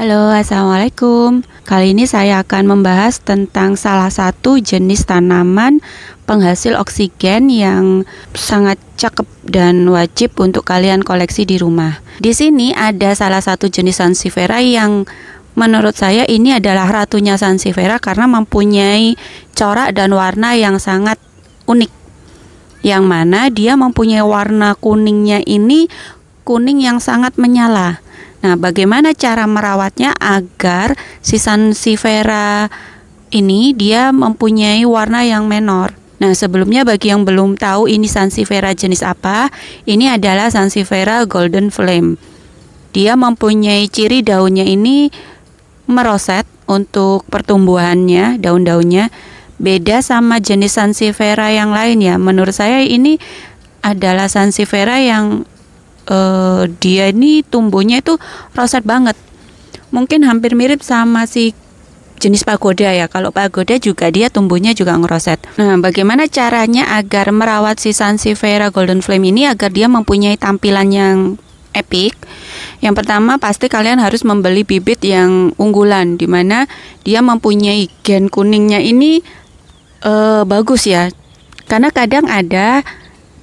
Halo, Assalamualaikum. Kali ini saya akan membahas tentang salah satu jenis tanaman penghasil oksigen yang sangat cakep dan wajib untuk kalian koleksi di rumah. Di sini ada salah satu jenis sansifera yang menurut saya ini adalah ratunya sansifera karena mempunyai corak dan warna yang sangat unik. Yang mana dia mempunyai warna kuningnya ini kuning yang sangat menyala Nah, bagaimana cara merawatnya agar si sansevieria ini dia mempunyai warna yang menor. Nah, sebelumnya bagi yang belum tahu ini sansevieria jenis apa, ini adalah sansevieria golden flame. Dia mempunyai ciri daunnya ini meroset untuk pertumbuhannya, daun-daunnya. Beda sama jenis sansevieria yang lain ya. Menurut saya ini adalah sansevieria yang uh, dia ini tumbuhnya itu roset banget. Mungkin hampir mirip sama si jenis pagoda ya. Kalau pagoda juga dia tumbuhnya juga ngeroset. Nah, bagaimana caranya agar merawat si Sansevieria Golden Flame ini agar dia mempunyai tampilan yang epic? Yang pertama pasti kalian harus membeli bibit yang unggulan di mana dia mempunyai gen kuningnya ini uh, bagus ya. Karena kadang ada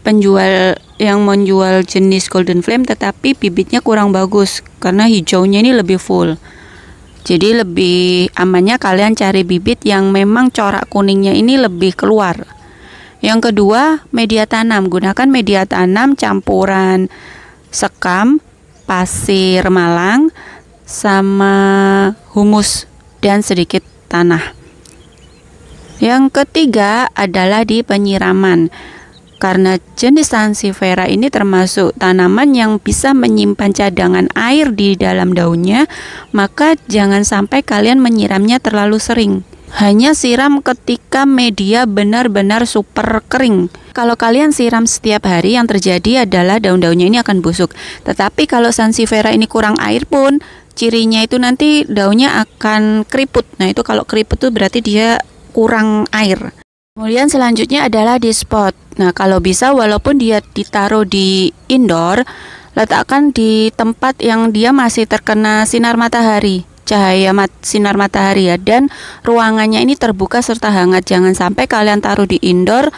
penjual yang menjual jenis Golden Flame tetapi bibitnya kurang bagus karena hijaunya ini lebih full. Jadi lebih amannya kalian cari bibit yang memang corak kuningnya ini lebih keluar. Yang kedua, media tanam. Gunakan media tanam campuran sekam, pasir malang sama humus dan sedikit tanah. Yang ketiga adalah di penyiraman. Karena jenis sansifera ini termasuk tanaman yang bisa menyimpan cadangan air di dalam daunnya, maka jangan sampai kalian menyiramnya terlalu sering. Hanya siram ketika media benar-benar super kering. Kalau kalian siram setiap hari, yang terjadi adalah daun-daunnya ini akan busuk. Tetapi kalau sansifera ini kurang air pun, cirinya itu nanti daunnya akan keriput. Nah, itu kalau keriput tuh berarti dia kurang air. Kemudian selanjutnya adalah di spot. Nah, kalau bisa walaupun dia ditaruh di indoor, letakkan di tempat yang dia masih terkena sinar matahari, cahaya mat sinar matahari ya dan ruangannya ini terbuka serta hangat. Jangan sampai kalian taruh di indoor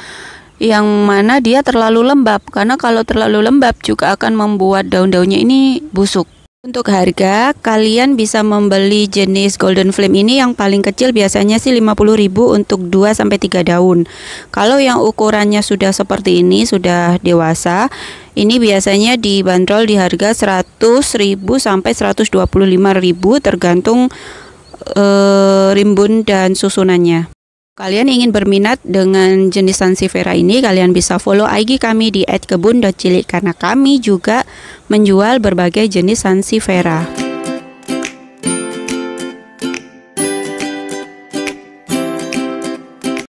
yang mana dia terlalu lembab karena kalau terlalu lembab juga akan membuat daun-daunnya ini busuk. Untuk harga, kalian bisa membeli jenis Golden Flame ini yang paling kecil biasanya sih 50.000 untuk 2 sampai 3 daun. Kalau yang ukurannya sudah seperti ini, sudah dewasa, ini biasanya dibanderol di harga 100.000 sampai 125.000 tergantung e, rimbun dan susunannya. Kalian ingin berminat dengan jenis sansifera ini, kalian bisa follow IG kami di @kebun.cilik karena kami juga menjual berbagai jenis sansifera.